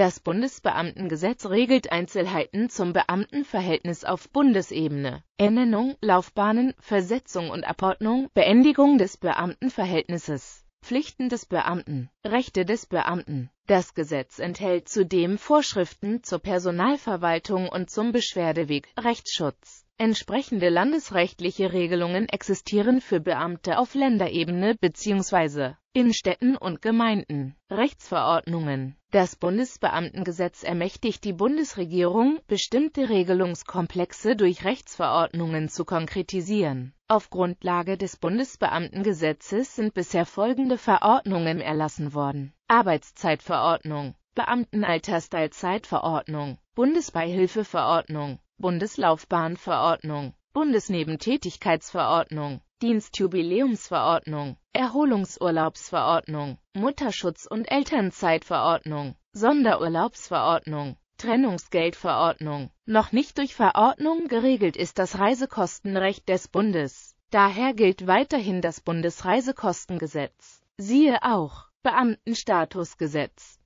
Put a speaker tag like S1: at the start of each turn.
S1: Das Bundesbeamtengesetz regelt Einzelheiten zum Beamtenverhältnis auf Bundesebene. Ernennung, Laufbahnen, Versetzung und Abordnung, Beendigung des Beamtenverhältnisses. Pflichten des Beamten, Rechte des Beamten. Das Gesetz enthält zudem Vorschriften zur Personalverwaltung und zum Beschwerdeweg, Rechtsschutz. Entsprechende landesrechtliche Regelungen existieren für Beamte auf Länderebene bzw. in Städten und Gemeinden. Rechtsverordnungen Das Bundesbeamtengesetz ermächtigt die Bundesregierung, bestimmte Regelungskomplexe durch Rechtsverordnungen zu konkretisieren. Auf Grundlage des Bundesbeamtengesetzes sind bisher folgende Verordnungen erlassen worden. Arbeitszeitverordnung Beamtenaltersteilzeitverordnung Bundesbeihilfeverordnung Bundeslaufbahnverordnung, Bundesnebentätigkeitsverordnung, Dienstjubiläumsverordnung, Erholungsurlaubsverordnung, Mutterschutz- und Elternzeitverordnung, Sonderurlaubsverordnung, Trennungsgeldverordnung. Noch nicht durch Verordnung geregelt ist das Reisekostenrecht des Bundes. Daher gilt weiterhin das Bundesreisekostengesetz. Siehe auch Beamtenstatusgesetz.